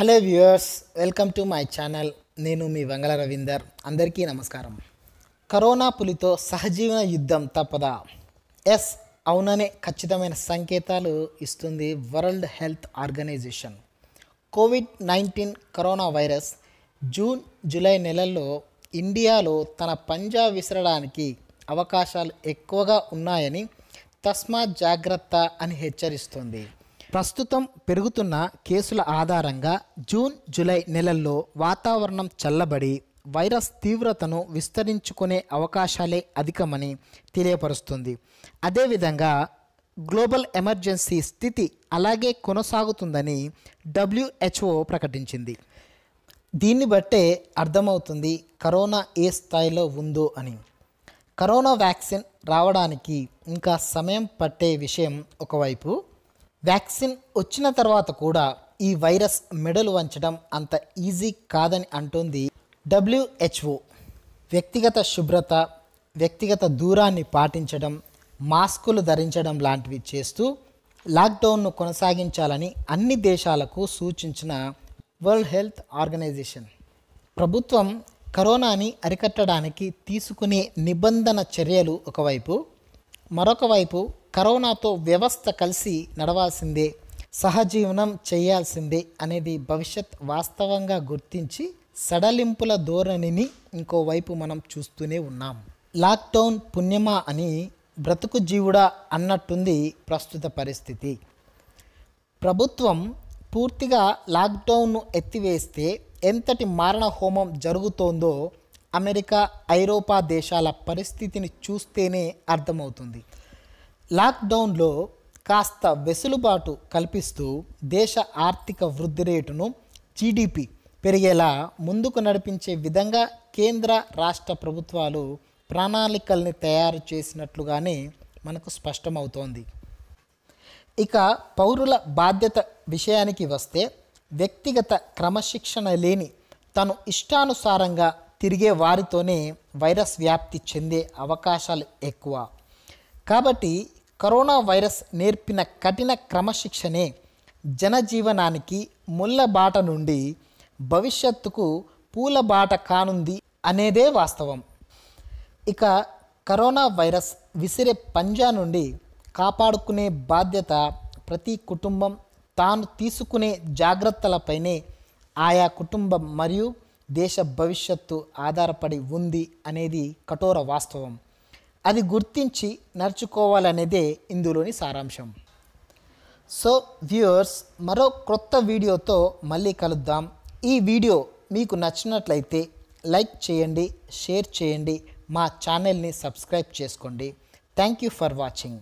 hello viewers welcome to my channel నేను మీ వెంగళ రవీందర్ అందరికీ నమస్కారం కరోనా పులితో సహజీవన యుద్ధం తప్పదా ఎస్ అవుననే ఖచ్చితమైన సంకేతాలు ఇస్తుంది World Health Organization COVID nineteen corona virus June July నెలల్లో ఇండియాలో తన పంజా విసరడానికి అవకాశాలు ఎక్కువగా ఉన్నాయని తస్మా జాగ్రత్త అని హెచ్చరిస్తుంది ప్రస్తుతం పెరుగుతున్న కేసుల ఆధారంగా జూన్ జూలై నెలల్లో వాతావరణం చల్లబడి వైరస్ తీవ్రతను విస్తరించుకునే అవకాశాలే అధికమని తెలియపరుస్తుంది అదేవిధంగా గ్లోబల్ ఎమర్జెన్సీ స్థితి అలాగే కొనసాగుతుందని డబ్ల్యూహెచ్ఓ ప్రకటించింది దీన్ని బట్టే అర్థమవుతుంది కరోనా ఏ స్థాయిలో ఉందో అని కరోనా వ్యాక్సిన్ రావడానికి ఇంకా సమయం పట్టే విషయం ఒకవైపు వ్యాక్సిన్ వచ్చిన తర్వాత కూడా ఈ వైరస్ మెడలు వంచడం అంత ఈజీ కాదని అంటుంది డబ్ల్యూహెచ్ఓ వ్యక్తిగత శుభ్రత వ్యక్తిగత దూరాన్ని పాటించడం మాస్కులు ధరించడం లాంటివి చేస్తూ లాక్డౌన్ను కొనసాగించాలని అన్ని దేశాలకు సూచించిన వరల్డ్ హెల్త్ ఆర్గనైజేషన్ ప్రభుత్వం కరోనాని అరికట్టడానికి తీసుకునే నిబంధన చర్యలు ఒకవైపు మరొక వైపు కరోనాతో వ్యవస్థ కలిసి నడవాల్సిందే సహజీవనం చేయాల్సిందే అనేది భవిష్యత్ వాస్తవంగా గుర్తించి సడలింపుల ధోరణిని ఇంకోవైపు మనం చూస్తూనే ఉన్నాం లాక్డౌన్ పుణ్యమా అని బ్రతుకు జీవుడా అన్నట్టుంది ప్రస్తుత పరిస్థితి ప్రభుత్వం పూర్తిగా లాక్డౌన్ను ఎత్తివేస్తే ఎంతటి మారణ హోమం జరుగుతోందో అమెరికా ఐరోపా దేశాల పరిస్థితిని చూస్తేనే అర్థమవుతుంది లాక్డౌన్లో కాస్త వెసులుబాటు కల్పిస్తూ దేశ ఆర్థిక వృద్ధి రేటును జీడిపి పెరిగేలా ముందుకు నడిపించే విధంగా కేంద్ర రాష్ట్ర ప్రభుత్వాలు ప్రణాళికల్ని తయారు చేసినట్లుగానే మనకు స్పష్టమవుతోంది ఇక పౌరుల బాధ్యత విషయానికి వస్తే వ్యక్తిగత క్రమశిక్షణ లేని తను ఇష్టానుసారంగా తిరిగే వారితోనే వైరస్ వ్యాప్తి చెందే అవకాశాలు ఎక్కువ కాబట్టి కరోనా వైరస్ నేర్పిన కఠిన క్రమశిక్షణే జనజీవనానికి ముళ్ళబాట నుండి భవిష్యత్తుకు పూలబాట కానుంది అనేదే వాస్తవం ఇక కరోనా వైరస్ విసిరే పంజా నుండి కాపాడుకునే బాధ్యత ప్రతి కుటుంబం తాను తీసుకునే జాగ్రత్తలపైనే ఆయా కుటుంబం మరియు దేశ భవిష్యత్తు ఆధారపడి ఉంది అనేది కఠోర వాస్తవం అది గుర్తించి నడుచుకోవాలనేదే ఇందులోని సారాంశం సో వ్యూయర్స్ మరో క్రొత్త వీడియోతో మళ్ళీ కలుద్దాం ఈ వీడియో మీకు నచ్చినట్లయితే లైక్ చేయండి షేర్ చేయండి మా ఛానల్ని సబ్స్క్రైబ్ చేసుకోండి థ్యాంక్ యూ ఫర్ వాచింగ్